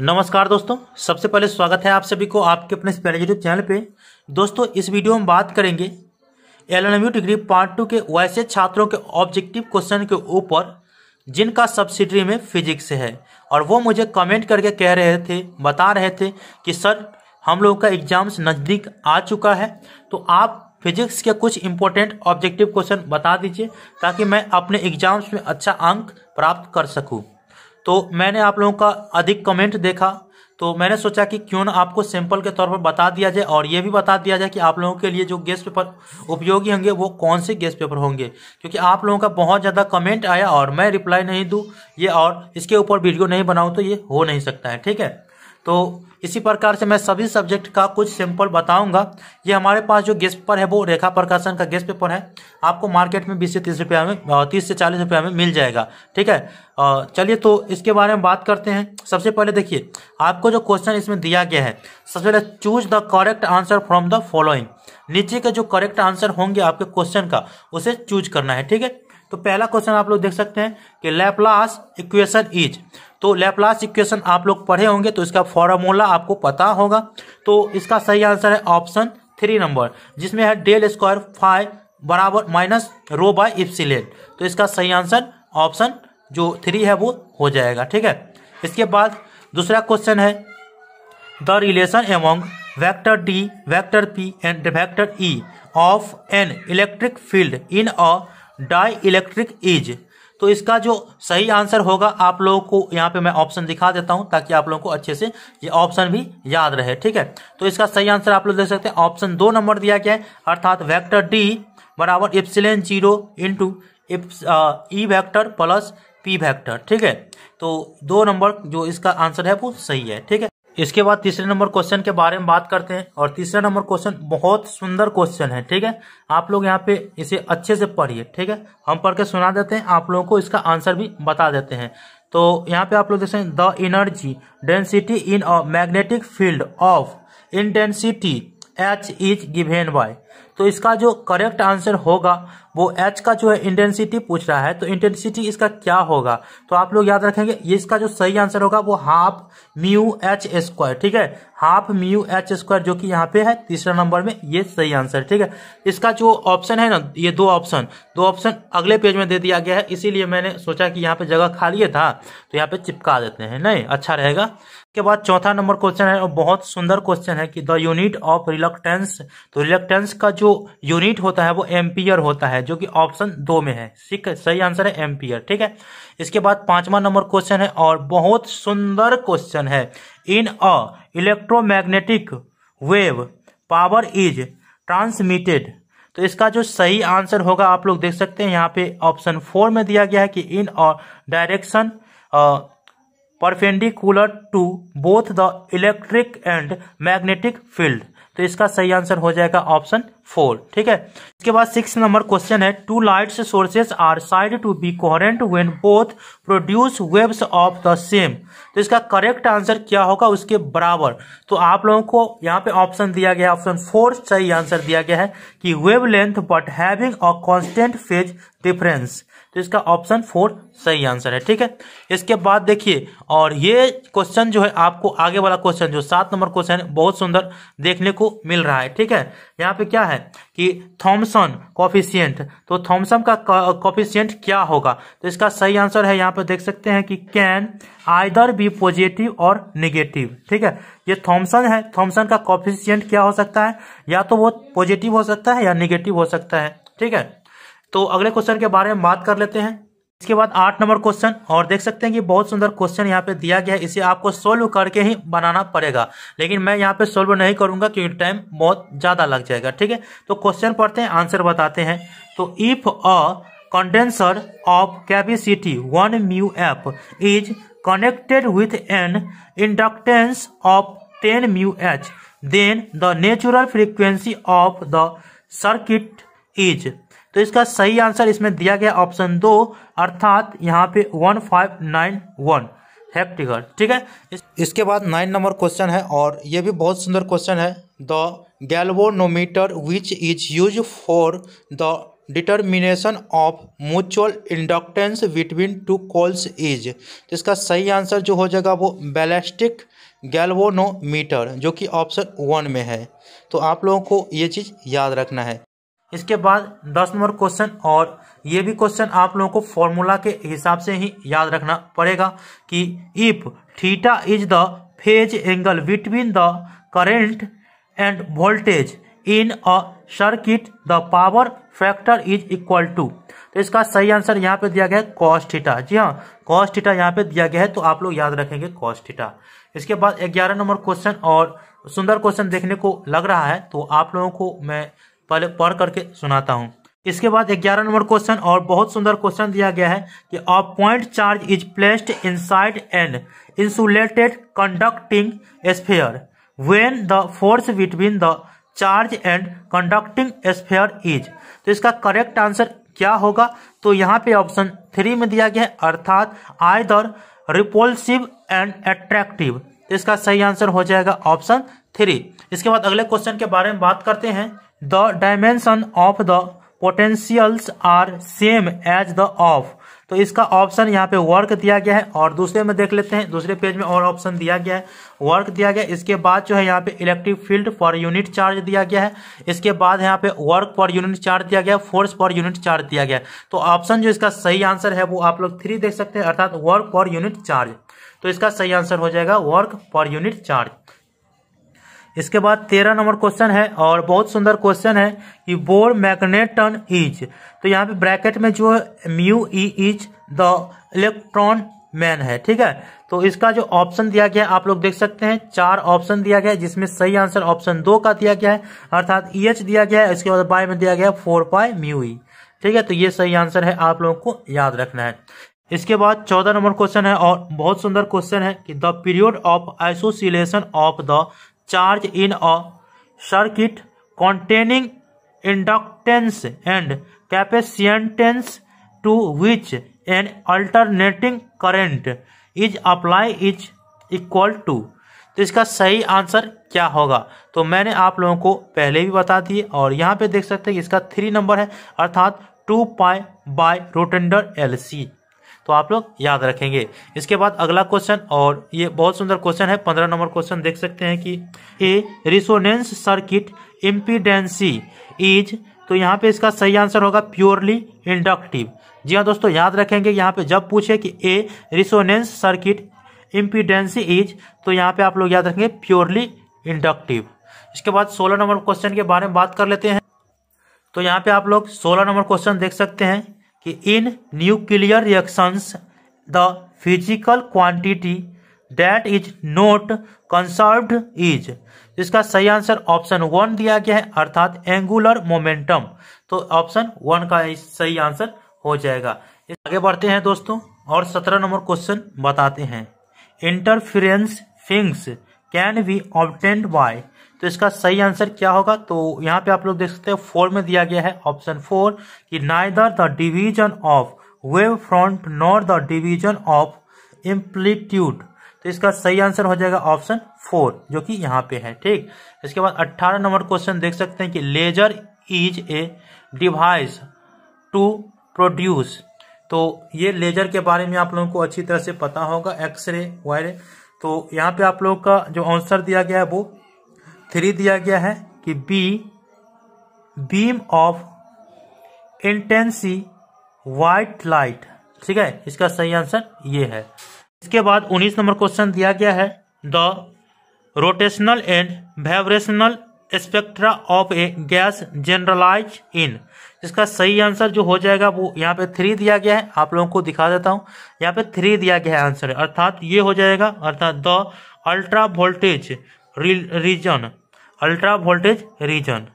नमस्कार दोस्तों सबसे पहले स्वागत है आप सभी को आपके अपने पहले यूट्यूब चैनल पे दोस्तों इस वीडियो में बात करेंगे एल डिग्री पार्ट टू के वैसे छात्रों के ऑब्जेक्टिव क्वेश्चन के ऊपर जिनका सब्सिडरी में फिजिक्स है और वो मुझे कमेंट करके कह रहे थे बता रहे थे कि सर हम लोगों का एग्जाम्स नज़दीक आ चुका है तो आप फिजिक्स के कुछ इंपॉर्टेंट ऑब्जेक्टिव क्वेश्चन बता दीजिए ताकि मैं अपने एग्जाम्स में अच्छा अंक प्राप्त कर सकूँ तो मैंने आप लोगों का अधिक कमेंट देखा तो मैंने सोचा कि क्यों ना आपको सिंपल के तौर पर बता दिया जाए और ये भी बता दिया जाए कि आप लोगों के लिए जो गेस्ट पेपर उपयोगी होंगे वो कौन से गेस्ट पेपर होंगे क्योंकि आप लोगों का बहुत ज़्यादा कमेंट आया और मैं रिप्लाई नहीं दूँ ये और इसके ऊपर वीडियो नहीं बनाऊँ तो ये हो नहीं सकता है ठीक है तो इसी प्रकार से मैं सभी सब्जेक्ट का कुछ सैंपल बताऊंगा ये हमारे पास जो गेस्ट पेपर है वो रेखा प्रकाशन का गेस्ट पेपर है आपको मार्केट में बीस से तीस रुपया में तीस से चालीस रुपया में मिल जाएगा ठीक है चलिए तो इसके बारे में बात करते हैं सबसे पहले देखिए आपको जो क्वेश्चन इसमें दिया गया है सबसे पहले choose the correct answer from the following नीचे के जो करेक्ट आंसर होंगे आपके क्वेश्चन का उसे चूज करना है ठीक है तो पहला क्वेश्चन आप लोग देख सकते हैं कि लैपलास इक्वेशन इज तो लेप्लास इक्वेशन आप लोग पढ़े होंगे तो इसका फॉर्मूला आपको पता होगा तो इसका सही आंसर है ऑप्शन थ्री नंबर जिसमें है डेल स्क्वायर फाइव बराबर माइनस रो बाय इप्सिलेट तो इसका सही आंसर ऑप्शन जो थ्री है वो हो जाएगा ठीक है इसके बाद दूसरा क्वेश्चन है the relation among vector D vector P and vector E of an electric field in a dielectric is तो इसका जो सही आंसर होगा आप लोगों को यहाँ पे मैं ऑप्शन दिखा देता हूँ ताकि आप लोगों को अच्छे से ये ऑप्शन भी याद रहे ठीक है तो इसका सही आंसर आप लोग देख सकते हैं ऑप्शन दो नंबर दिया गया है अर्थात वैक्टर डी बराबर epsilon zero into E vector plus P vector ठीक है तो दो नंबर जो इसका आंसर है वो सही है ठीक है इसके बाद तीसरे नंबर क्वेश्चन के बारे में बात करते हैं और तीसरा नंबर क्वेश्चन बहुत सुंदर क्वेश्चन है ठीक है आप लोग यहाँ पे इसे अच्छे से पढ़िए ठीक है हम पढ़ के सुना देते हैं आप लोगों को इसका आंसर भी बता देते हैं तो यहाँ पे आप लोग सकते the energy density in a magnetic field of intensity H is given by तो इसका जो करेक्ट आंसर होगा वो एच का जो है इंटेंसिटी पूछ रहा है तो इंटेंसिटी इसका क्या होगा तो आप लोग याद रखेंगे इसका जो सही आंसर होगा वो हाफ म्यू एच स्क्वायर ठीक है हाफ म्यू एच स्क्वायर जो कि यहाँ पे है तीसरा नंबर में ये सही आंसर ठीक है इसका जो ऑप्शन है ना ये दो ऑप्शन दो ऑप्शन अगले पेज में दे दिया गया है इसीलिए मैंने सोचा कि यहाँ पे जगह खाली था तो यहाँ पे चिपका देते हैं नहीं अच्छा रहेगा के बाद चौथा नंबर क्वेश्चन है और बहुत सुंदर क्वेश्चन है कि द यूनिट ऑफ रिलक्टेंस तो रिलक्टेंस का जो यूनिट होता है वो एम्पियर होता है जो कि ऑप्शन दो में है ठीक है सही आंसर है एम्पियर ठीक है इसके बाद पांचवा नंबर क्वेश्चन है और बहुत सुंदर क्वेश्चन है in a electromagnetic wave power is transmitted तो इसका जो सही आंसर होगा आप लोग देख सकते हैं यहाँ पे ऑप्शन फोर में दिया गया है कि in a direction perpendicular to both the electric and magnetic field तो इसका सही आंसर हो जाएगा ऑप्शन फोर ठीक है इसके बाद सिक्स नंबर क्वेश्चन है two lights sources are said to be coherent when both produce waves of the same तो इसका करेक्ट आंसर क्या होगा उसके बराबर तो आप लोगों को यहाँ पे ऑप्शन दिया गया ऑप्शन फोर सही आंसर दिया गया है कि wavelength but having a constant phase difference तो इसका ऑप्शन फोर सही आंसर है ठीक है इसके बाद देखिए और ये क्वेश्चन जो है आपको आगे वाला क्वेश्चन जो सात नंबर क्वेश्चन है बहुत सुंदर देखने को मिल रहा है ठीक है यहाँ पे क्या है कि थॉमसन कॉफिशियंट तो थॉमसन का कॉफिशियंट क्या होगा तो इसका सही आंसर है यहाँ पे देख सकते हैं कि कैन आइदर बी पॉजिटिव और निगेटिव ठीक है ये थॉमसन है थॉमसन का कॉफिशियंट क्या हो सकता है या तो वो पॉजिटिव हो सकता है या निगेटिव हो सकता है ठीक है तो अगले क्वेश्चन के बारे में बात कर लेते हैं इसके बाद आठ नंबर क्वेश्चन और देख सकते हैं कि बहुत सुंदर क्वेश्चन यहाँ पे दिया गया है इसे आपको सोल्व करके ही बनाना पड़ेगा लेकिन मैं यहाँ पे सोल्व नहीं करूंगा क्योंकि टाइम बहुत ज़्यादा लग जाएगा ठीक है तो क्वेश्चन पढ़ते हैं आंसर बताते हैं तो if a condenser of capacity one mu F is connected with an inductance of ten mu H then the natural frequency of the circuit is तो इसका सही आंसर इसमें दिया गया ऑप्शन दो अर्थात यहाँ पे वन फाइव नाइन वन हेक्टिगर ठीक है इसके बाद नाइन नंबर क्वेश्चन है और ये भी बहुत सुंदर क्वेश्चन है the galvanometer which is use for the determination of mutual inductance between two coils is तो इसका सही आंसर जो हो जाएगा वो बैलेस्टिक गैल्वोनोमीटर जो कि ऑप्शन वन में है तो आप लोगों को ये चीज़ याद रखना है इसके बाद दस नंबर क्वेश्चन और ये भी क्वेश्चन आप लोगों को फॉर्मूला के हिसाब से ही याद रखना पड़ेगा कि if theta is the phase angle between the current and voltage in a circuit the power factor is equal to तो इसका सही आंसर यहाँ पे दिया गया है कॉस्टिटा थीटा जी हाँ कॉस्टिटा थीटा यहाँ पे दिया गया है तो आप लोग याद रखेंगे कॉस्टिटा थीटा इसके बाद ग्यारह नंबर क्वेश्चन और सुंदर क्वेश्चन देखने को लग रहा है तो आप लोगों को मैं पहले पढ़ करके सुनाता हूँ इसके बाद ग्यारह नंबर क्वेश्चन और बहुत सुंदर क्वेश्चन दिया गया है कि a point charge is placed inside an insulated conducting sphere when the force between the charge and conducting sphere is तो इसका करेक्ट आंसर क्या होगा तो यहाँ पे ऑप्शन थ्री में दिया गया है अर्थात आयदर रिपोल्सिव एंड एट्रैक्टिव इसका सही आंसर हो जाएगा ऑप्शन थ्री इसके बाद अगले क्वेश्चन के बारे में बात करते हैं the dimension of the potentials are same as the of तो इसका ऑप्शन यहाँ पे वर्क दिया गया है और दूसरे में देख लेते हैं दूसरे पेज में और ऑप्शन दिया गया है वर्क दिया गया इसके बाद जो है यहाँ पे electric field per unit charge दिया गया है इसके बाद यहाँ पे वर्क पर यूनिट चार्ज दिया गया है फोर्स पर यूनिट चार्ज दिया गया तो ऑप्शन जो इसका सही आंसर है वो आप लोग थ्री देख सकते हैं अर्थात वर्क पर यूनिट चार्ज तो इसका सही आंसर हो जाएगा वर्क पर यूनिट चार्ज इसके बाद तेरह नंबर क्वेश्चन है और बहुत सुंदर क्वेश्चन है कि बोर मैग्नेटन इज तो यहाँ पे ब्रैकेट में जो mu E is the electron man है ठीक है तो इसका जो ऑप्शन दिया गया है आप लोग देख सकते हैं चार ऑप्शन दिया गया है जिसमें सही आंसर ऑप्शन दो का दिया गया है अर्थात ई e एच दिया गया है इसके बाद बाय में दिया गया है फोर पाई म्यू ई ठीक है तो ये सही आंसर है आप लोगों को याद रखना है इसके बाद चौदह नंबर क्वेश्चन है और बहुत सुंदर क्वेश्चन है कि the period of association of the charge in a circuit containing inductance and capacitance to which an alternating current is apply is equal to तो इसका सही आंसर क्या होगा तो मैंने आप लोगों को पहले भी बता दिए और यहाँ पे देख सकते हैं कि इसका थ्री नंबर है अर्थात two pi by root under L C तो आप लोग याद रखेंगे इसके बाद अगला क्वेश्चन और ये बहुत सुंदर क्वेश्चन है पंद्रह नंबर क्वेश्चन देख सकते हैं कि ए रिसोनेंस सर्किट इम्पीडेंसी इज तो यहाँ पे इसका सही आंसर होगा प्योरली इंडक्टिव जी हाँ दोस्तों याद रखेंगे यहाँ पे जब पूछे कि ए रिसोनेंस सर्किट इम्पीडेंसी इज तो यहाँ पे आप लोग याद रखेंगे प्योरली इंडक्टिव इसके बाद सोलह नंबर क्वेश्चन के बारे में बात कर लेते हैं तो यहाँ पे आप लोग सोलह नंबर क्वेश्चन देख सकते हैं कि in nuclear reactions the physical quantity that is not conserved is इसका सही आंसर ऑप्शन वन दिया गया है अर्थात एंगुलर मोमेंटम तो ऑप्शन वन का सही आंसर हो जाएगा आगे बढ़ते हैं दोस्तों और सत्रह नंबर क्वेश्चन बताते हैं interference fringes can be obtained by तो इसका सही आंसर क्या होगा तो यहाँ पे आप लोग देख सकते हैं फोर में दिया गया है ऑप्शन फोर कि neither the division of wave front nor the division of amplitude तो इसका सही आंसर हो जाएगा ऑप्शन फोर जो कि यहाँ पे है ठीक इसके बाद अट्ठारह नंबर क्वेश्चन देख सकते हैं कि laser is a device to produce तो ये लेजर के बारे में आप लोगों को अच्छी तरह से पता होगा एक्सरे वायरे तो यहाँ पे आप लोग का जो आंसर दिया गया है वो थ्री दिया गया है कि बी beam of intense white light ठीक है इसका सही आंसर ये है इसके बाद 19 नंबर क्वेश्चन दिया गया है the rotational and vibrational spectra of a gas generalize in इसका सही आंसर जो हो जाएगा वो यहाँ पे थ्री दिया गया है आप लोगों को दिखा देता हूँ यहाँ पे थ्री दिया गया है आंसर अर्थात ये हो जाएगा अर्थात the ultra voltage region ultra voltage region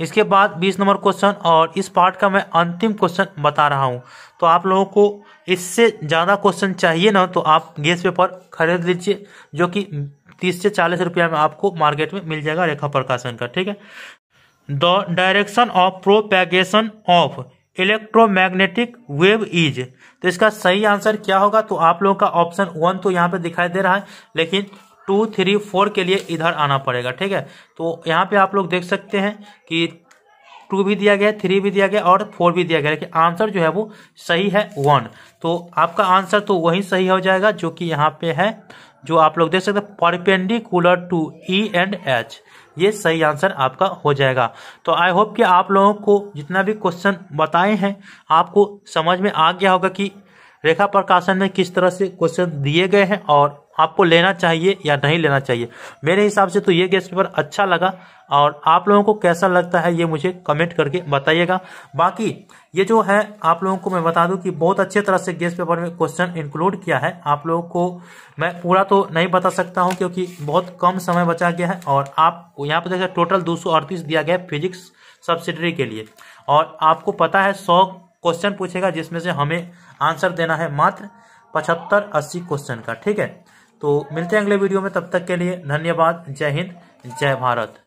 इसके बाद 20 नंबर क्वेश्चन और इस पार्ट का मैं अंतिम क्वेश्चन बता रहा हूँ तो आप लोगों को इससे ज़्यादा क्वेश्चन चाहिए ना तो आप गेस पेपर खरीद लीजिए जो कि तीस से चालीस रुपया में आपको मार्केट में मिल जाएगा रेखा प्रकाशन का ठीक है the direction of propagation of electromagnetic wave is तो इसका सही आंसर क्या होगा तो आप लोगों का ऑप्शन वन तो यहाँ पे दिखाई दे रहा है लेकिन टू थ्री फोर के लिए इधर आना पड़ेगा ठीक है तो यहाँ पे आप लोग देख सकते हैं कि टू भी दिया गया है थ्री भी दिया गया और फोर भी दिया गया लेकिन आंसर जो है वो सही है वन तो आपका आंसर तो वही सही हो जाएगा जो कि यहाँ पे है जो आप लोग देख सकते हैं perpendicular to E and H ये सही आंसर आपका हो जाएगा तो आई होप कि आप लोगों को जितना भी क्वेश्चन बताए हैं आपको समझ में आ गया होगा कि रेखा प्रकाशन में किस तरह से क्वेश्चन दिए गए हैं और आपको लेना चाहिए या नहीं लेना चाहिए मेरे हिसाब से तो ये गेस्ट पेपर अच्छा लगा और आप लोगों को कैसा लगता है ये मुझे कमेंट करके बताइएगा बाकी ये जो है आप लोगों को मैं बता दूं कि बहुत अच्छे तरह से गेस्ट पेपर में क्वेश्चन इंक्लूड किया है आप लोगों को मैं पूरा तो नहीं बता सकता हूं क्योंकि बहुत कम समय बचा गया है और आप यहाँ पर देखिए टोटल दो दिया गया है फिजिक्स सब्सिडरी के लिए और आपको पता है सौ क्वेश्चन पूछेगा जिसमें से हमें आंसर देना है मात्र पचहत्तर अस्सी क्वेश्चन का ठीक है तो मिलते हैं अगले वीडियो में तब तक के लिए धन्यवाद जय हिंद जय भारत